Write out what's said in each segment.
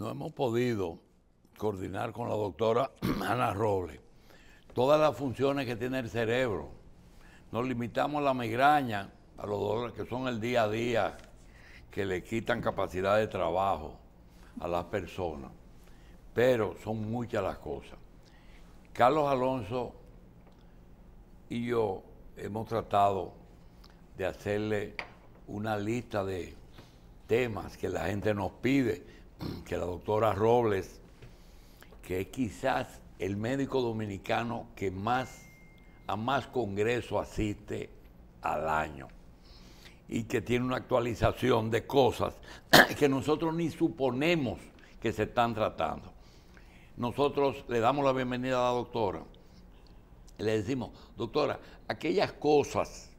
no hemos podido coordinar con la doctora Ana Robles todas las funciones que tiene el cerebro. Nos limitamos la migraña, a los dolores que son el día a día, que le quitan capacidad de trabajo a las personas. Pero son muchas las cosas. Carlos Alonso y yo hemos tratado de hacerle una lista de temas que la gente nos pide que la doctora Robles, que es quizás el médico dominicano que más a más congreso asiste al año y que tiene una actualización de cosas que nosotros ni suponemos que se están tratando. Nosotros le damos la bienvenida a la doctora. Le decimos, doctora, aquellas cosas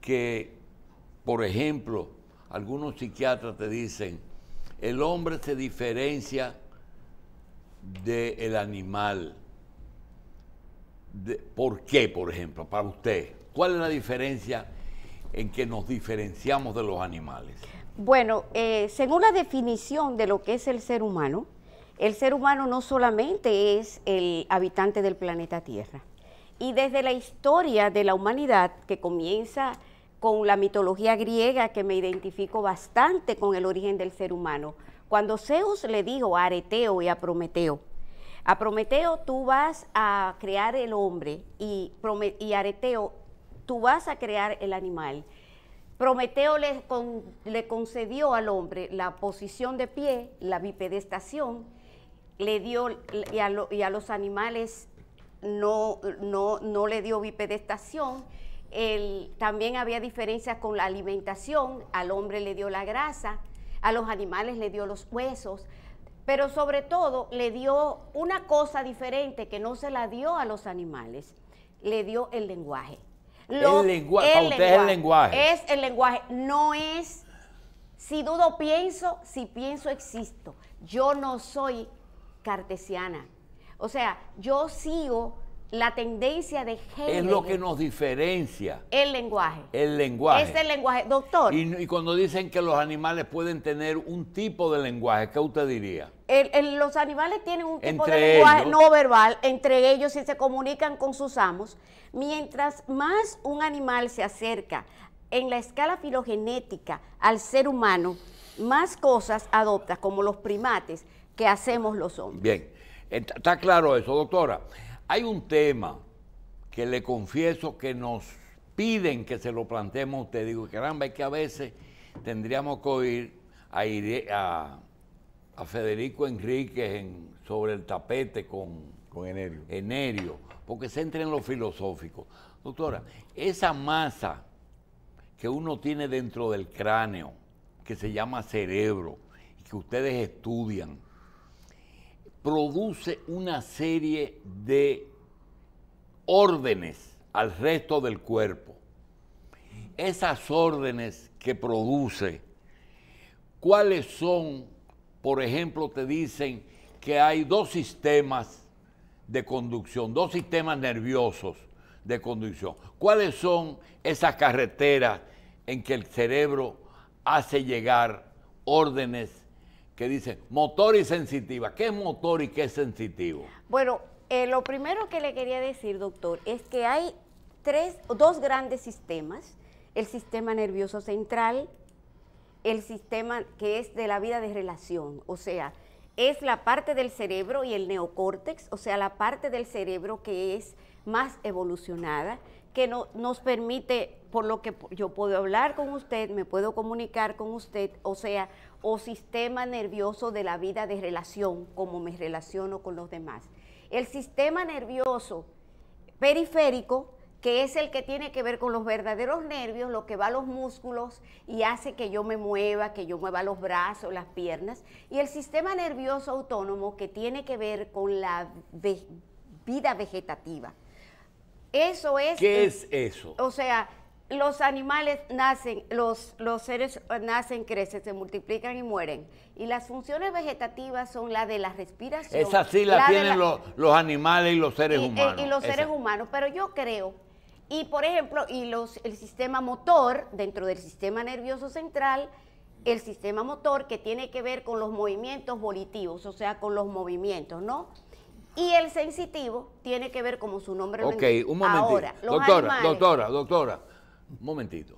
que, por ejemplo, algunos psiquiatras te dicen, el hombre se diferencia del animal. ¿Por qué, por ejemplo, para usted? ¿Cuál es la diferencia en que nos diferenciamos de los animales? Bueno, eh, según la definición de lo que es el ser humano, el ser humano no solamente es el habitante del planeta Tierra. Y desde la historia de la humanidad, que comienza con la mitología griega que me identifico bastante con el origen del ser humano. Cuando Zeus le dijo a Areteo y a Prometeo, a Prometeo tú vas a crear el hombre y, y Areteo tú vas a crear el animal. Prometeo le, concedió al hombre la posición de pie, la bipedestación, le dio y a, los animales no, no, no le dio bipedestación también había diferencias con la alimentación, al hombre le dio la grasa, a los animales le dio los huesos, pero sobre todo le dio una cosa diferente que no se la dio a los animales, le dio el lenguaje. el lenguaje. Es el lenguaje, no es si dudo pienso, si pienso existo. Yo no soy cartesiana. O sea, yo sigo la tendencia de género. Es lo que nos diferencia. El lenguaje. El lenguaje. Es el lenguaje. Doctor. Y, cuando dicen que los animales pueden tener un tipo de lenguaje, ¿qué usted diría? los animales tienen un tipo de lenguaje no verbal entre ellos y se comunican con sus amos. Mientras más un animal se acerca en la escala filogenética al ser humano, más cosas adopta, como los primates, que hacemos los hombres. Bien, está claro eso, doctora. Hay un tema que le confieso que nos piden que se lo planteemos a usted. Digo, caramba, es que a veces tendríamos que oír a, Federico Enríquez sobre el tapete con, con Enerio. Enerio, porque se entra en lo filosófico. Doctora, esa masa que uno tiene dentro del cráneo, que se llama cerebro, y que ustedes estudian, produce una serie de órdenes al resto del cuerpo. Esas órdenes que produce, ¿cuáles son? Por ejemplo, te dicen que hay dos sistemas de conducción, dos sistemas nerviosos de conducción. ¿Cuáles son esas carreteras en que el cerebro hace llegar órdenes que dice motor y sensitiva. ¿Qué es motor y qué es sensitivo? Bueno, eh, lo primero que le quería decir, doctor, es que hay tres, dos grandes sistemas. El sistema nervioso central, el sistema que es de la vida de relación, o sea, es la parte del cerebro y el neocórtex, o sea, la parte del cerebro que es más evolucionada, que nos permite, por lo que yo puedo hablar con usted, me puedo comunicar con usted, o sea, o sistema nervioso de la vida de relación, como me relaciono con los demás. El sistema nervioso periférico, que es el que tiene que ver con los verdaderos nervios, lo que va a los músculos y hace que yo me mueva, que yo mueva los brazos, las piernas, y el sistema nervioso autónomo que tiene que ver con la vida vegetativa. Eso es... ¿Qué es eso? O sea, los animales nacen, los, los seres nacen, crecen, se multiplican y mueren. Y las funciones vegetativas son las de la respiración. Esa sí la, tienen los, animales y los seres humanos. Eh, y, los seres humanos, pero yo creo, y por ejemplo, y los, el sistema motor, dentro del sistema nervioso central, el sistema motor que tiene que ver con los movimientos volitivos, o sea, con los movimientos, ¿no? Y el sensitivo tiene que ver como su nombre Ok, un momento doctora, doctora, doctora un momentito.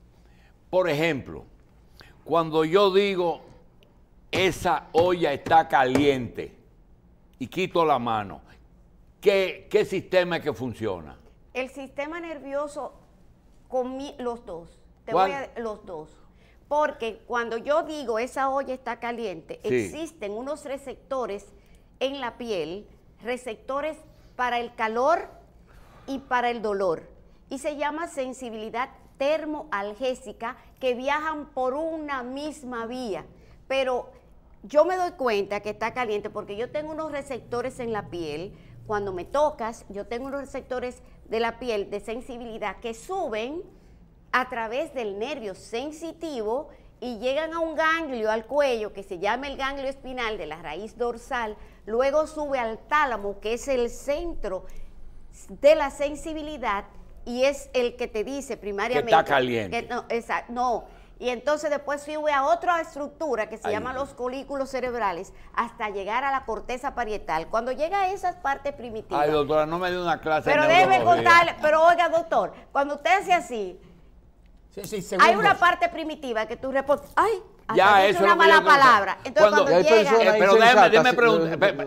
Por ejemplo, cuando yo digo, esa olla está caliente y quito la mano, ¿qué, sistema es que funciona? El sistema nervioso con los dos. Te voy a, los dos. Porque cuando yo digo esa olla está caliente, existen unos receptores en la piel, receptores para el calor y para el dolor. Y se llama sensibilidad termoalgésica que viajan por una misma vía, pero yo me doy cuenta que está caliente porque yo tengo unos receptores en la piel, cuando me tocas, yo tengo unos receptores de la piel de sensibilidad que suben a través del nervio sensitivo y llegan a un ganglio al cuello que se llama el ganglio espinal de la raíz dorsal, luego sube al tálamo que es el centro de la sensibilidad y es el que te dice primariamente. Que está caliente. no, Y entonces después fui a otra estructura que se llama los colículos cerebrales hasta llegar a la corteza parietal. Cuando llega a esas partes primitivas. Ay, doctora, no me dio una clase Pero déjeme contarle, pero oiga, doctor, cuando usted hace así, Sí, sí, hay una parte primitiva que tú respondes, ay, ya, eso es una mala palabra. Entonces, cuando, llega... Eh, pero déjeme preguntar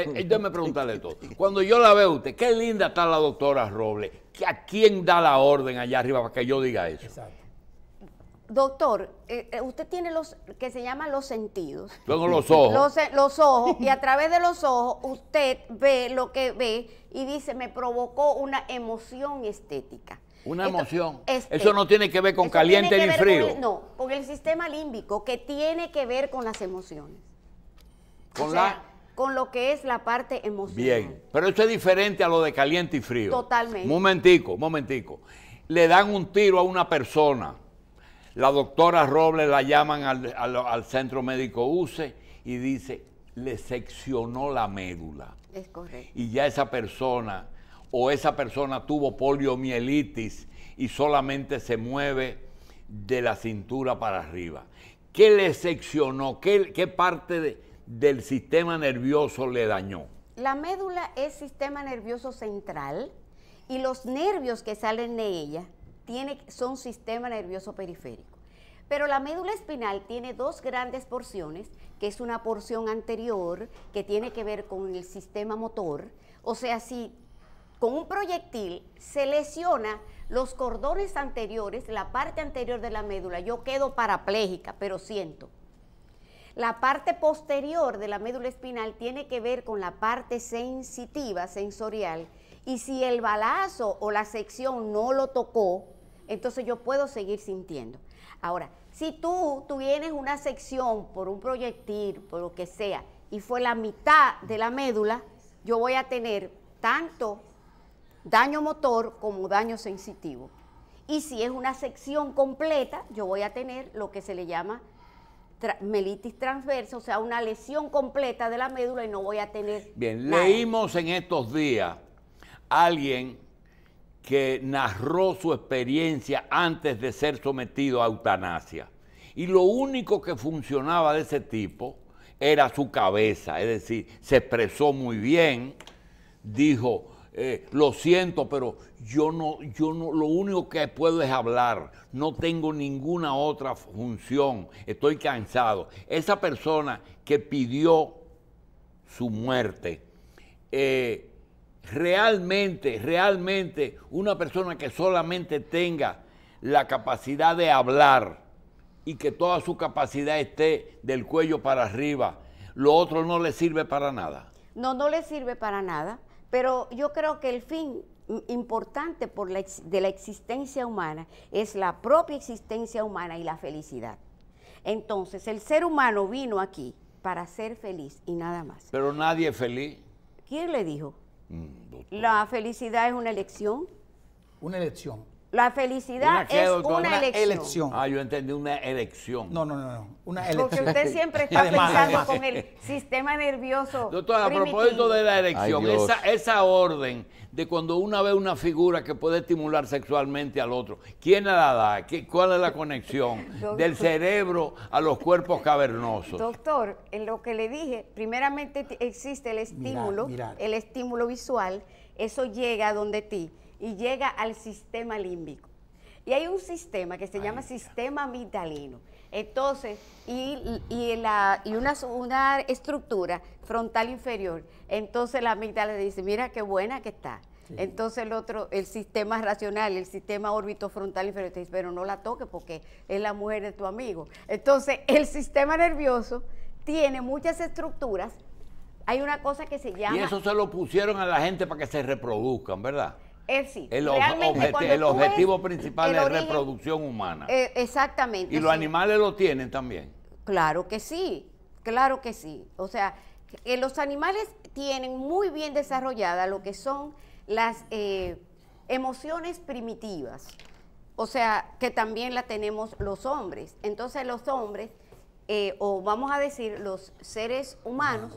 déjeme preguntarle todo. Cuando yo la veo a usted, qué linda está la doctora Robles. ¿A quién da la orden allá arriba para que yo diga eso? Exacto. Doctor, eh, eh, usted tiene los que se llaman los sentidos. tengo los ojos. Los, eh, ojos, y a través de los ojos usted ve lo que ve y dice, me provocó una emoción estética. Una emoción. Este, eso no tiene que ver con caliente ni frío. no, con el sistema límbico que tiene que ver con las emociones. Con la con lo que es la parte emocional. Bien, pero eso es diferente a lo de caliente y frío. Totalmente. Momentico, momentico. Le dan un tiro a una persona. La doctora Robles la llaman al, centro médico UCE y dice, le seccionó la médula. Es correcto. Y ya esa persona o esa persona tuvo poliomielitis y solamente se mueve de la cintura para arriba. ¿Qué le seccionó? qué parte de, del sistema nervioso le dañó. La médula es sistema nervioso central y los nervios que salen de ella tiene, son sistema nervioso periférico. Pero la médula espinal tiene dos grandes porciones, que es una porción anterior que tiene que ver con el sistema motor. O sea, si con un proyectil se lesiona los cordones anteriores, la parte anterior de la médula, yo quedo parapléjica, pero siento. La parte posterior de la médula espinal tiene que ver con la parte sensitiva, sensorial. Y si el balazo o la sección no lo tocó, entonces yo puedo seguir sintiendo. Ahora, si tú, tienes una sección por un proyectil, por lo que sea, y fue la mitad de la médula, yo voy a tener tanto daño motor como daño sensitivo. Y si es una sección completa, yo voy a tener lo que se le llama melitis transversa, o sea, una lesión completa de la médula y no voy a tener. Bien, leímos en estos días a alguien que narró su experiencia antes de ser sometido a eutanasia. Y lo único que funcionaba de ese tipo era su cabeza, es decir, se expresó muy bien, dijo, eh, lo siento, pero yo no, yo no, lo único que puedo es hablar, no tengo ninguna otra función, estoy cansado. Esa persona que pidió su muerte, eh, realmente, realmente, una persona que solamente tenga la capacidad de hablar y que toda su capacidad esté del cuello para arriba, lo otro no le sirve para nada. No, no le sirve para nada. Pero yo creo que el fin importante por la, de la existencia humana es la propia existencia humana y la felicidad. Entonces, el ser humano vino aquí para ser feliz y nada más. Pero nadie es feliz. ¿Quién le dijo? Mm, la felicidad es una elección. Una elección. La felicidad es una, elección. Ah, yo entendí una elección. No, no, no, no. Una Porque usted siempre está pensando con el sistema nervioso. Doctor, a propósito de la elección, esa, orden de cuando una ve una figura que puede estimular sexualmente al otro, ¿quién la da? ¿Cuál es la conexión del cerebro a los cuerpos cavernosos? Doctor, en lo que le dije, primeramente existe el estímulo, el estímulo visual, eso llega a donde ti y llega al sistema límbico. Y hay un sistema que se llama sistema amigdalino. Entonces, y, la, una, una, estructura frontal inferior. Entonces la amígdala dice, mira qué buena que está. Entonces el otro, el sistema racional, el sistema órbito frontal inferior, te dice, pero no la toque porque es la mujer de tu amigo. Entonces el sistema nervioso tiene muchas estructuras. Hay una cosa que se llama... Y eso se lo pusieron a la gente para que se reproduzcan, ¿verdad? el, objetivo principal es reproducción humana. Eh, exactamente. Y los animales lo tienen también. Claro que sí, claro que sí. O sea, eh, los animales tienen muy bien desarrollada lo que son las eh, emociones primitivas. O sea, que también la tenemos los hombres. Entonces los hombres, o vamos a decir los seres humanos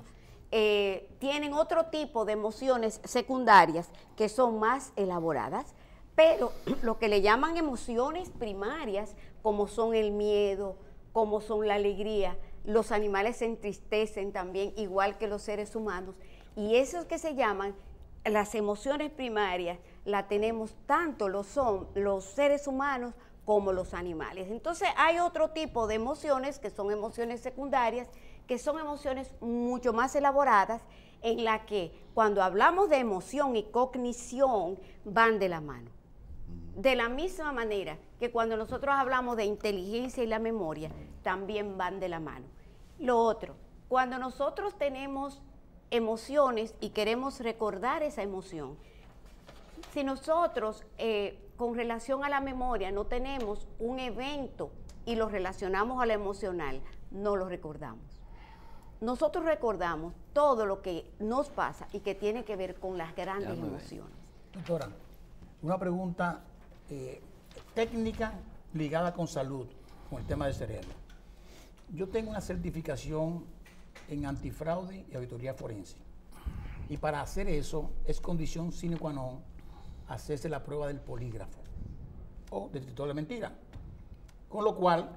eh, tienen otro tipo de emociones secundarias que son más elaboradas, pero lo que le llaman emociones primarias, como son el miedo, como son la alegría, los animales se entristecen también, igual que los seres humanos, y esos que se llaman las emociones primarias, la tenemos tanto los, son, los seres humanos como los animales. Entonces hay otro tipo de emociones que son emociones secundarias que son emociones mucho más elaboradas en la que cuando hablamos de emoción y cognición van de la mano. Mm. De la misma manera que cuando nosotros hablamos de inteligencia y la memoria, también van de la mano. Lo otro, cuando nosotros tenemos emociones y queremos recordar esa emoción, si nosotros eh, con relación a la memoria no tenemos un evento y lo relacionamos a la emocional, no lo recordamos nosotros recordamos todo lo que nos pasa y que tiene que ver con las grandes emociones. Doctora, una pregunta eh, técnica ligada con salud, con el tema del cerebro. Yo tengo una certificación en antifraude y auditoría forense. Y para hacer eso es condición sine qua non hacerse la prueba del polígrafo o del detector de mentira. Con lo cual,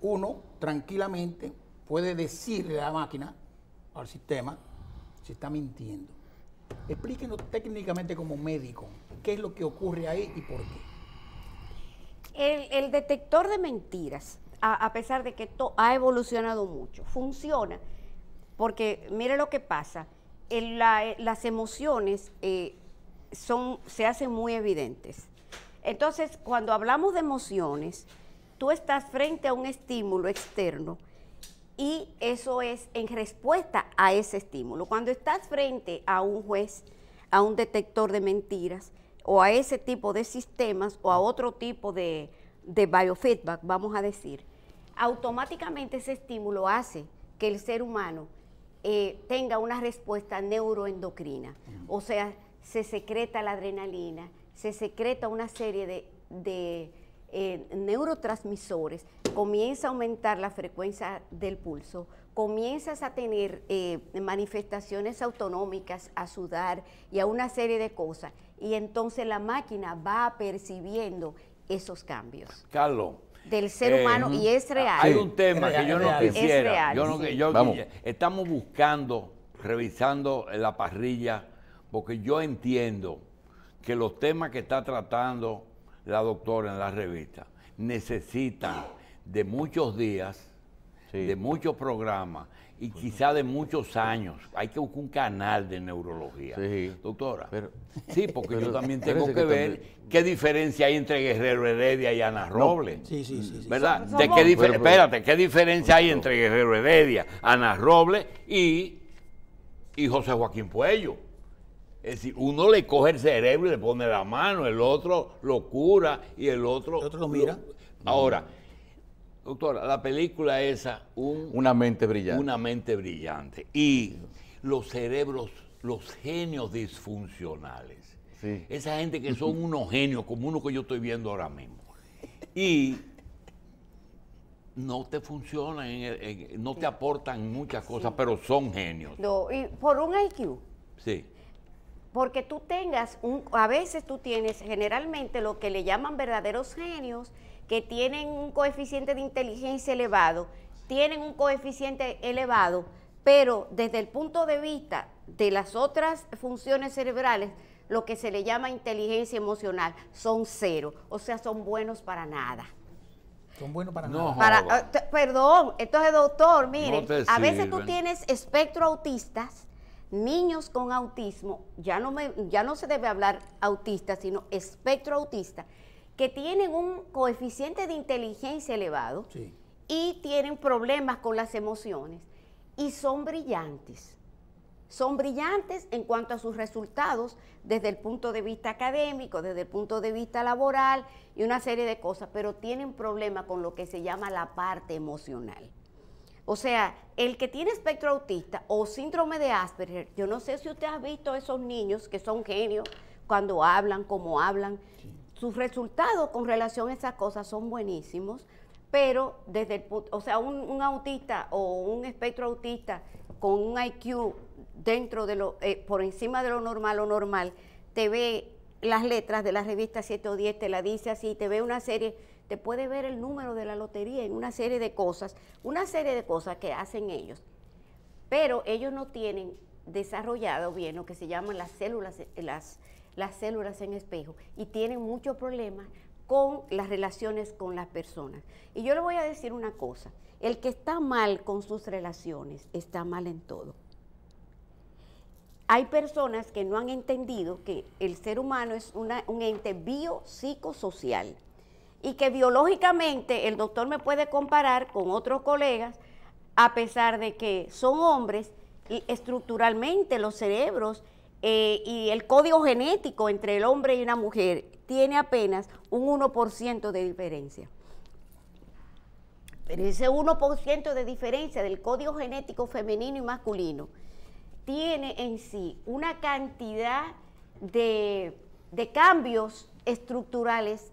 uno tranquilamente puede decirle a la máquina, al sistema, si está mintiendo. Explíquenos técnicamente como médico qué es lo que ocurre ahí y por qué. El, detector de mentiras, a, pesar de que esto ha evolucionado mucho, funciona porque mire lo que pasa, eh, las emociones eh, son, se hacen muy evidentes. Entonces, cuando hablamos de emociones, tú estás frente a un estímulo externo y eso es en respuesta a ese estímulo. Cuando estás frente a un juez, a un detector de mentiras o a ese tipo de sistemas o a otro tipo de, biofeedback, vamos a decir, automáticamente ese estímulo hace que el ser humano eh, tenga una respuesta neuroendocrina, o sea, se secreta la adrenalina, se secreta una serie de eh, neurotransmisores, comienza a aumentar la frecuencia del pulso, comienzas a tener eh, manifestaciones autonómicas, a sudar y a una serie de cosas. Y entonces la máquina va percibiendo esos cambios. Carlos. Del ser eh, humano y es real. Hay un tema que yo no quisiera. Estamos buscando, revisando la parrilla, porque yo entiendo que los temas que está tratando la doctora en la revista, necesitan de muchos días, de muchos programas y pues quizá de muchos años. Hay que buscar un canal de neurología. Doctora. sí, porque yo también tengo que, ver qué diferencia hay entre Guerrero Heredia y Ana Robles. Sí, sí, sí, ¿Verdad? ¿De qué Espérate, ¿qué diferencia hay entre Guerrero Heredia, Ana Robles y, y José Joaquín Puello? Es decir, uno le coge el cerebro y le pone la mano, el otro lo cura y el otro. El otro lo mira. Ahora, doctora, la película esa. Un, una mente brillante. Una mente brillante. Y los cerebros, los genios disfuncionales. Sí. Esa gente que son unos genios, como uno que yo estoy viendo ahora mismo. Y no te funcionan, no te aportan muchas cosas, pero son genios. No, y por un IQ. Sí porque tú tengas, un, a veces tú tienes generalmente lo que le llaman verdaderos genios, que tienen un coeficiente de inteligencia elevado, tienen un coeficiente elevado, pero desde el punto de vista de las otras funciones cerebrales, lo que se le llama inteligencia emocional, son cero, o sea, son buenos para nada. Son buenos para nada. Ah, perdón, entonces doctor, mire, a veces tú tienes espectro autistas niños con autismo, ya no, se debe hablar autista, sino espectro autista, que tienen un coeficiente de inteligencia elevado y tienen problemas con las emociones y son brillantes. Son brillantes en cuanto a sus resultados desde el punto de vista académico, desde el punto de vista laboral y una serie de cosas, pero tienen problemas con lo que se llama la parte emocional. O sea, el que tiene espectro autista o síndrome de Asperger, yo no sé si usted ha visto esos niños que son genios cuando hablan, como hablan. Sus resultados con relación a esas cosas son buenísimos, pero desde el o sea, un, autista o un espectro autista con un IQ dentro de lo, eh, por encima de lo normal o normal, te ve las letras de la revista 7 o 10, te la dice así, te ve una serie te puede ver el número de la lotería en una serie de cosas, una serie de cosas que hacen ellos. Pero ellos no tienen desarrollado bien lo que se llaman las células, las, células en espejo y tienen muchos problemas con las relaciones con las personas. Y yo le voy a decir una cosa, el que está mal con sus relaciones está mal en todo. Hay personas que no han entendido que el ser humano es un ente biopsicosocial y que biológicamente el doctor me puede comparar con otros colegas, a pesar de que son hombres y estructuralmente los cerebros eh, y el código genético entre el hombre y una mujer tiene apenas un 1% de diferencia. Pero ese 1% de diferencia del código genético femenino y masculino tiene en sí una cantidad de, de cambios estructurales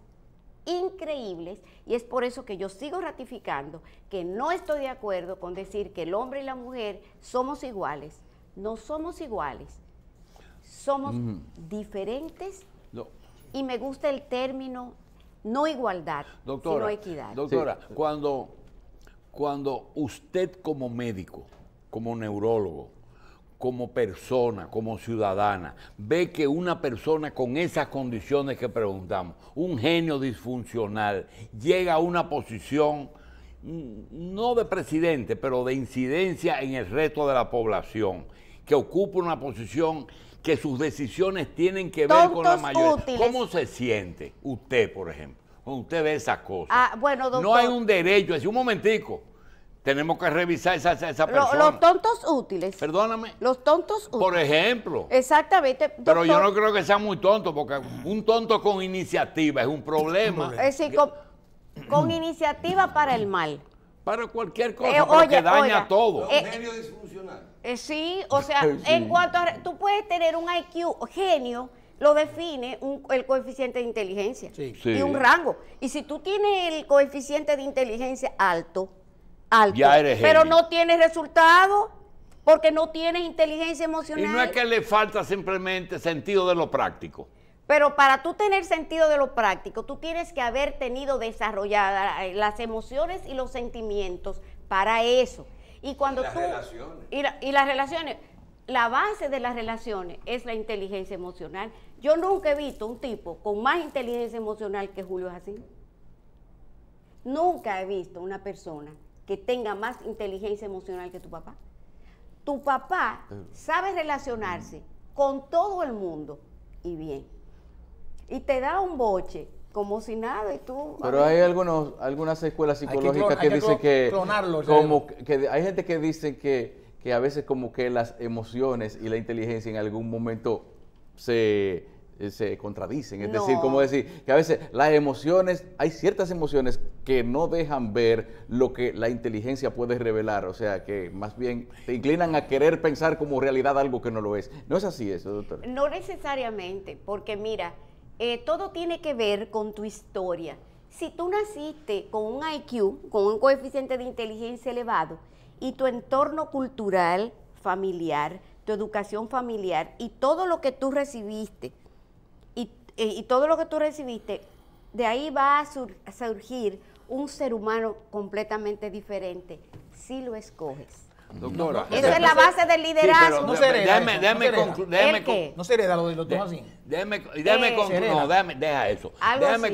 increíbles y es por eso que yo sigo ratificando que no estoy de acuerdo con decir que el hombre y la mujer somos iguales. No somos iguales, somos diferentes y me gusta el término no igualdad, sino equidad. Doctora, cuando, cuando usted como médico, como neurólogo, como persona, como ciudadana, ve que una persona con esas condiciones que preguntamos, un genio disfuncional, llega a una posición mm, no de presidente, pero de incidencia en el resto de la población, que ocupa una posición que sus decisiones tienen que ver con la mayoría. ¿Cómo se siente usted, por ejemplo, usted ve esas cosas? Ah, bueno, No hay un derecho, es un momentico. Tenemos que revisar esa, esa persona. Los, tontos útiles. Perdóname. Los tontos útiles. Por ejemplo. Exactamente. Pero yo no creo que sea muy tonto, porque un tonto con iniciativa es un problema. Es decir, con, iniciativa para el mal. Para cualquier cosa, eh, que daña todo. Eh, genio disfuncional. Eh, sí, o sea, en cuanto Tú puedes tener un IQ genio lo define el coeficiente de inteligencia y un rango. Y si tú tienes el coeficiente de inteligencia alto, pero no tienes resultado porque no tienes inteligencia emocional. Y no es que le falta simplemente sentido de lo práctico. Pero para tú tener sentido de lo práctico, tú tienes que haber tenido desarrolladas eh, las emociones y los sentimientos para eso. Y cuando las relaciones. Y, y las relaciones, la base de las relaciones es la inteligencia emocional. Yo nunca he visto un tipo con más inteligencia emocional que Julio Jacín. Nunca he visto una persona que tenga más inteligencia emocional que tu papá. Tu papá sabe relacionarse con todo el mundo y bien. Y te da un boche como si nada y tú. Pero hay algunos, algunas escuelas psicológicas que, dicen que, como que hay gente que dice que, que a veces como que las emociones y la inteligencia en algún momento se eh, se contradicen. Es decir, como decir, que a veces las emociones, hay ciertas emociones que no dejan ver lo que la inteligencia puede revelar, o sea, que más bien te inclinan a querer pensar como realidad algo que no lo es. ¿No es así eso, doctor? No necesariamente, porque mira, eh, todo tiene que ver con tu historia. Si tú naciste con un IQ, con un coeficiente de inteligencia elevado, y tu entorno cultural, familiar, tu educación familiar y todo lo que tú recibiste eh, y todo lo que tú recibiste, de ahí va a, surgir un ser humano completamente diferente, si lo escoges. Doctora. Esa es la base del liderazgo. no se Déjame, concluir. No lo de los así. Déjame,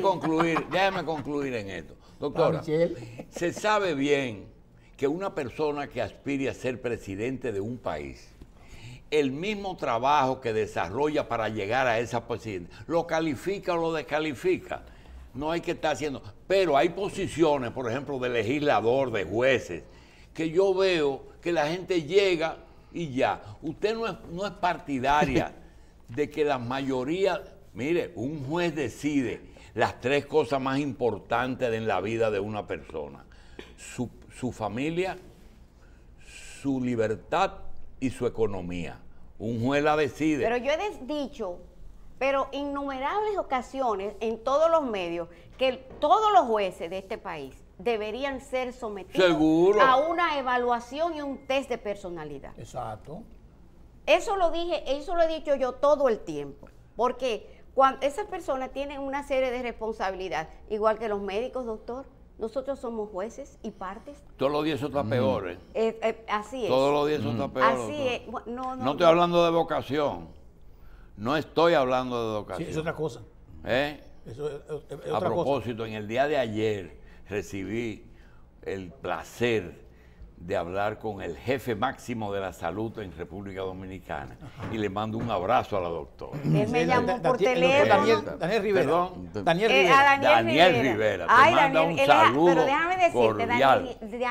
concluir. No, concluir, déjame concluir en esto. Doctora, ah, se sabe bien que una persona que aspire a ser presidente de un país el mismo trabajo que desarrolla para llegar a esa posición, lo califica o lo descalifica. No hay que estar haciendo. Pero hay posiciones, por ejemplo, de legislador, de jueces, que yo veo que la gente llega y ya. Usted no es, no es partidaria de que la mayoría, mire, un juez decide las tres cosas más importantes en la vida de una persona. Su, su familia, su libertad y su economía. Un juez la decide. Pero yo he dicho, pero innumerables ocasiones en todos los medios, que todos los jueces de este país deberían ser sometidos a una evaluación y un test de personalidad. Exacto. Eso lo dije, eso lo he dicho yo todo el tiempo, porque cuando esas personas tienen una serie de responsabilidades, igual que los médicos, doctor. Nosotros somos jueces y partes. Todos los días eso está mm. peor. ¿eh? Eh, eh, así es. Todos los días eso está mm. peor. Así es. No, no, estoy hablando de vocación. No estoy hablando de vocación. Sí, es otra cosa. Eso es, A propósito, en el día de ayer recibí el placer de hablar con el jefe máximo de la salud en República Dominicana. Y le mando un abrazo a la doctora. Él me llamó por teléfono. Daniel, eh, Rivera. Daniel Rivera. Daniel, Rivera. Pero déjame decirte,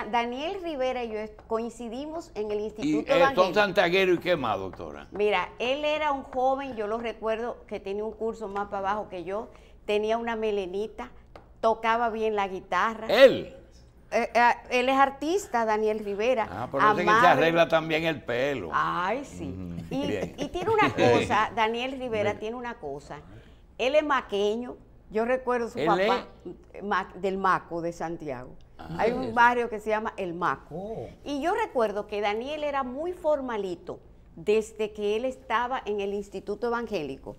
Daniel, Rivera y yo coincidimos en el Instituto de eh, Son santaguero y qué más, doctora? Mira, él era un joven, yo lo recuerdo, que tenía un curso más para abajo que yo, tenía una melenita, tocaba bien la guitarra. ¿Él? Eh, eh, él es artista, Daniel Rivera. Ah, que se arregla también el pelo. Ay, sí. y, tiene una cosa, Daniel Rivera tiene una cosa. Él es maqueño. Yo recuerdo su papá del Maco de Santiago. Ah, Hay un barrio que se llama El Maco. Oh. Y yo recuerdo que Daniel era muy formalito desde que él estaba en el Instituto Evangélico.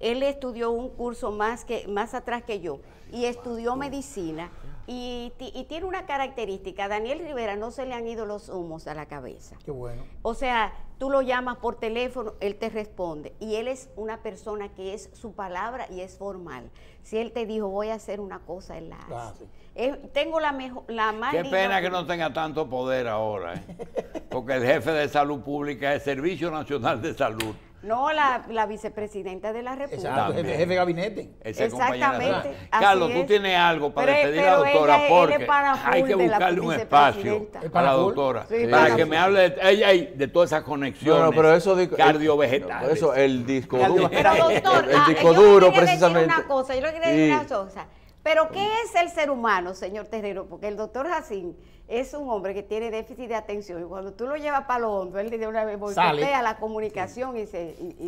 Él estudió un curso más, que, más atrás que yo y estudió medicina y, tiene una característica, a Daniel Rivera no se le han ido los humos a la cabeza. Qué bueno. O sea, tú lo llamas por teléfono, él te responde. Y él es una persona que es su palabra y es formal. Si él te dijo, voy a hacer una cosa, en la ah, hace. Eh, tengo la, mejor, la más... Qué pena que no tenga tanto poder ahora, ¿eh? porque el jefe de salud pública es Servicio Nacional de Salud. No, la, la vicepresidenta de la República. Exacto, jefe, de gabinete. Exactamente. Carlos, tú tienes algo para pedir a la doctora porque hay que buscarle un espacio para la doctora. para, que me hable de, ella de todas esas conexiones no, eso, el disco duro. el, ah, disco duro, precisamente. una cosa, yo le quería decir una cosa. Pero ¿qué es el ser humano, señor Terrero? Porque el doctor Jacín es un hombre que tiene déficit de atención y cuando tú lo llevas para lo hondo, él de una vez voltea la comunicación y,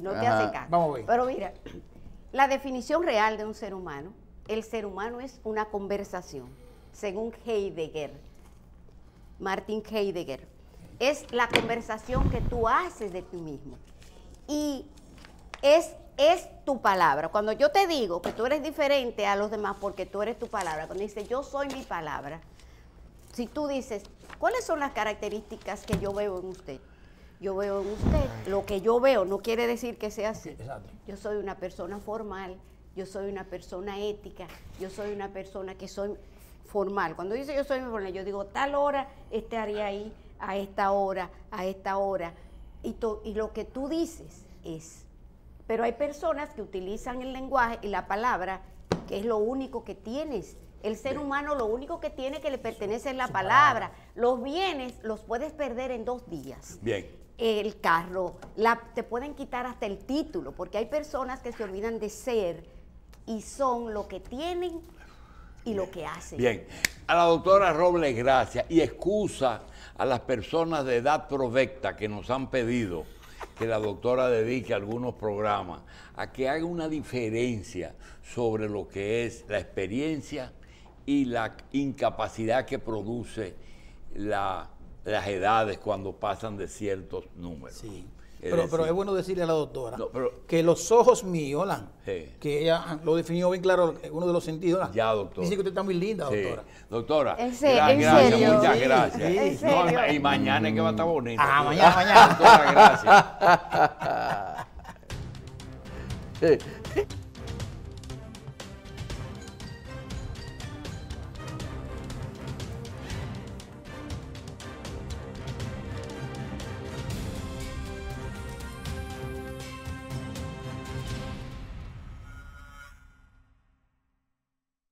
no te hace caso. Pero mira, la definición real de un ser humano, el ser humano es una conversación, según Heidegger, Martin Heidegger. Es la conversación que tú haces de ti mismo. Y es es tu palabra. Cuando yo te digo que tú eres diferente a los demás porque tú eres tu palabra, cuando dices yo soy mi palabra, si tú dices, ¿cuáles son las características que yo veo en usted? Yo veo en usted lo que yo veo, no quiere decir que sea así. Yo soy una persona formal, yo soy una persona ética, yo soy una persona que soy formal. Cuando dice yo soy mi formal, yo digo tal hora estaría ahí, a esta hora, a esta hora. y lo que tú dices es pero hay personas que utilizan el lenguaje y la palabra, que es lo único que tienes. El ser humano lo único que tiene que le pertenece es la palabra. Los bienes los puedes perder en dos días. Bien. El carro, te pueden quitar hasta el título, porque hay personas que se olvidan de ser y son lo que tienen y lo que hacen. Bien. A la doctora Robles, gracias. Y excusa a las personas de edad provecta que nos han pedido que la doctora dedique algunos programas a que haga una diferencia sobre lo que es la experiencia y la incapacidad que produce las edades cuando pasan de ciertos números. Pero, pero es bueno decirle a la doctora que los ojos míos, que ella lo definió bien claro uno de los sentidos. ya, doctor. Dice que usted está muy linda, doctora. Doctora, ¿En muchas gracias. y mañana es que va a estar bonito. Ah, mañana, mañana. Doctora, gracias.